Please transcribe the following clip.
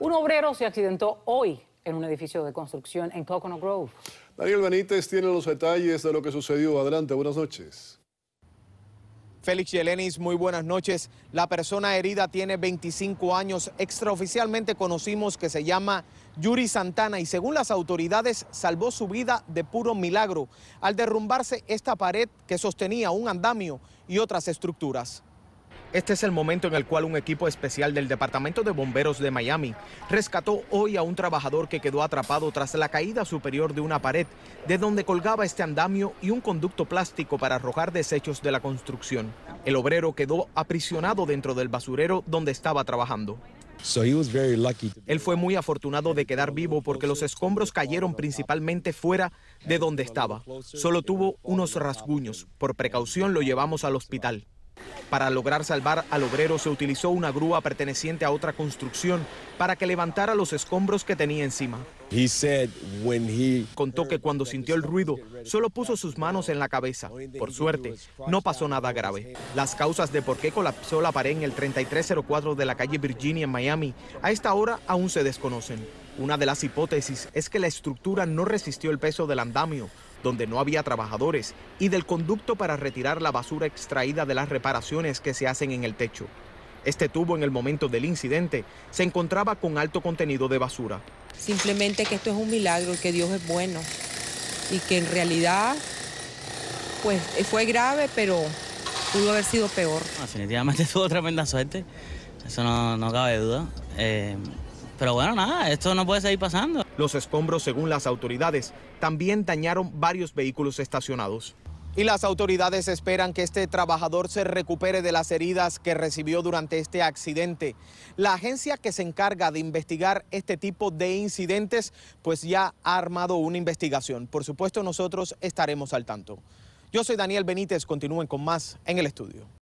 Un obrero se accidentó hoy en un edificio de construcción en Coconut Grove. Daniel Benítez tiene los detalles de lo que sucedió. Adelante, buenas noches. Félix Yelenis, muy buenas noches. La persona herida tiene 25 años. Extraoficialmente conocimos que se llama Yuri Santana y según las autoridades salvó su vida de puro milagro al derrumbarse esta pared que sostenía un andamio y otras estructuras. Este es el momento en el cual un equipo especial del Departamento de Bomberos de Miami rescató hoy a un trabajador que quedó atrapado tras la caída superior de una pared, de donde colgaba este andamio y un conducto plástico para arrojar desechos de la construcción. El obrero quedó aprisionado dentro del basurero donde estaba trabajando. Él fue muy afortunado de quedar vivo porque los escombros cayeron principalmente fuera de donde estaba. Solo tuvo unos rasguños. Por precaución lo llevamos al hospital. Para lograr salvar al obrero se utilizó una grúa perteneciente a otra construcción para que levantara los escombros que tenía encima. Contó que cuando sintió el ruido, solo puso sus manos en la cabeza. Por suerte, no pasó nada grave. Las causas de por qué colapsó la pared en el 3304 de la calle Virginia en Miami a esta hora aún se desconocen. Una de las hipótesis es que la estructura no resistió el peso del andamio, donde no había trabajadores, y del conducto para retirar la basura extraída de las reparaciones que se hacen en el techo. Este tubo en el momento del incidente se encontraba con alto contenido de basura. Simplemente que esto es un milagro, que Dios es bueno y que en realidad pues fue grave, pero pudo haber sido peor. definitivamente tuvo tremenda suerte, eso no, cabe duda. Eh, pero bueno, nada, esto no puede seguir pasando. Los escombros, según las autoridades, también dañaron varios vehículos estacionados. Y las autoridades esperan que este trabajador se recupere de las heridas que recibió durante este accidente. La agencia que se encarga de investigar este tipo de incidentes, pues ya ha armado una investigación. Por supuesto, nosotros estaremos al tanto. Yo soy Daniel Benítez, continúen con más en el estudio.